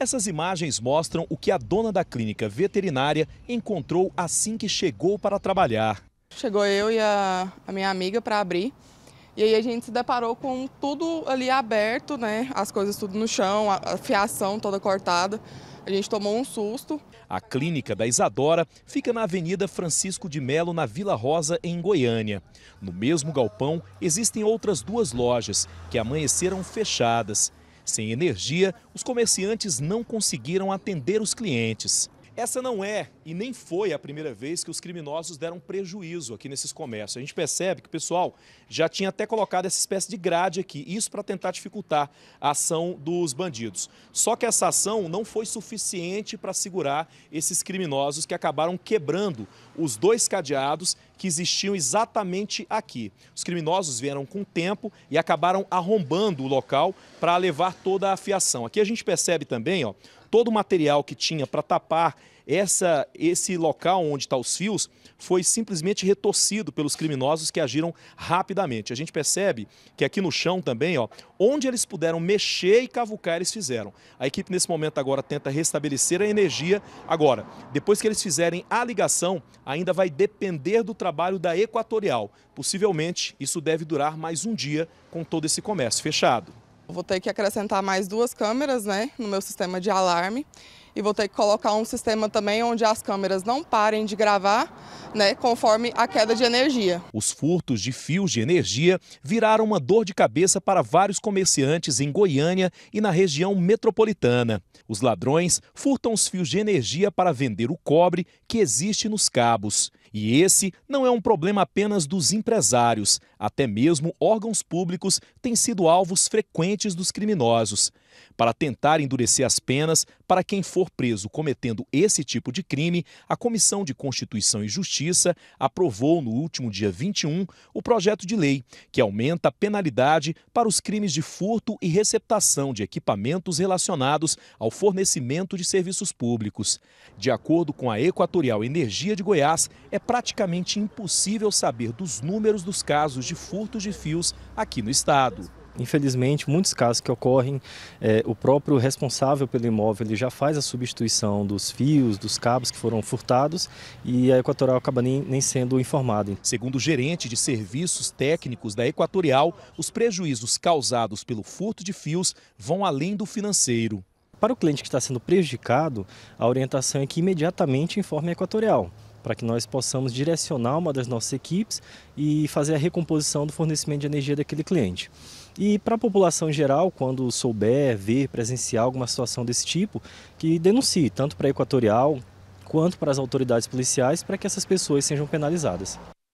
Essas imagens mostram o que a dona da clínica veterinária encontrou assim que chegou para trabalhar. Chegou eu e a, a minha amiga para abrir. E aí a gente se deparou com tudo ali aberto, né? As coisas tudo no chão, a, a fiação toda cortada. A gente tomou um susto. A clínica da Isadora fica na Avenida Francisco de Melo, na Vila Rosa, em Goiânia. No mesmo galpão, existem outras duas lojas que amanheceram fechadas. Sem energia, os comerciantes não conseguiram atender os clientes. Essa não é e nem foi a primeira vez que os criminosos deram prejuízo aqui nesses comércios. A gente percebe que o pessoal já tinha até colocado essa espécie de grade aqui, isso para tentar dificultar a ação dos bandidos. Só que essa ação não foi suficiente para segurar esses criminosos que acabaram quebrando os dois cadeados que existiam exatamente aqui. Os criminosos vieram com tempo e acabaram arrombando o local para levar toda a fiação. Aqui a gente percebe também ó, todo o material que tinha para tapar essa, esse local onde está os fios foi simplesmente retorcido pelos criminosos que agiram rapidamente. A gente percebe que aqui no chão também, ó, onde eles puderam mexer e cavucar, eles fizeram. A equipe nesse momento agora tenta restabelecer a energia. Agora, depois que eles fizerem a ligação, ainda vai depender do trabalho da Equatorial. Possivelmente, isso deve durar mais um dia com todo esse comércio fechado. Vou ter que acrescentar mais duas câmeras né, no meu sistema de alarme e vou ter que colocar um sistema também onde as câmeras não parem de gravar, né, conforme a queda de energia. Os furtos de fios de energia viraram uma dor de cabeça para vários comerciantes em Goiânia e na região metropolitana. Os ladrões furtam os fios de energia para vender o cobre que existe nos cabos. E esse não é um problema apenas dos empresários. Até mesmo órgãos públicos têm sido alvos frequentes dos criminosos. Para tentar endurecer as penas para quem for preso cometendo esse tipo de crime, a Comissão de Constituição e Justiça aprovou no último dia 21 o projeto de lei que aumenta a penalidade para os crimes de furto e receptação de equipamentos relacionados ao fornecimento de serviços públicos. De acordo com a Equatorial Energia de Goiás, é praticamente impossível saber dos números dos casos de furtos de fios aqui no estado. Infelizmente, muitos casos que ocorrem, é, o próprio responsável pelo imóvel ele já faz a substituição dos fios, dos cabos que foram furtados e a Equatorial acaba nem, nem sendo informada. Segundo o gerente de serviços técnicos da Equatorial, os prejuízos causados pelo furto de fios vão além do financeiro. Para o cliente que está sendo prejudicado, a orientação é que imediatamente informe a Equatorial para que nós possamos direcionar uma das nossas equipes e fazer a recomposição do fornecimento de energia daquele cliente. E para a população em geral, quando souber, ver, presenciar alguma situação desse tipo, que denuncie tanto para a Equatorial quanto para as autoridades policiais para que essas pessoas sejam penalizadas.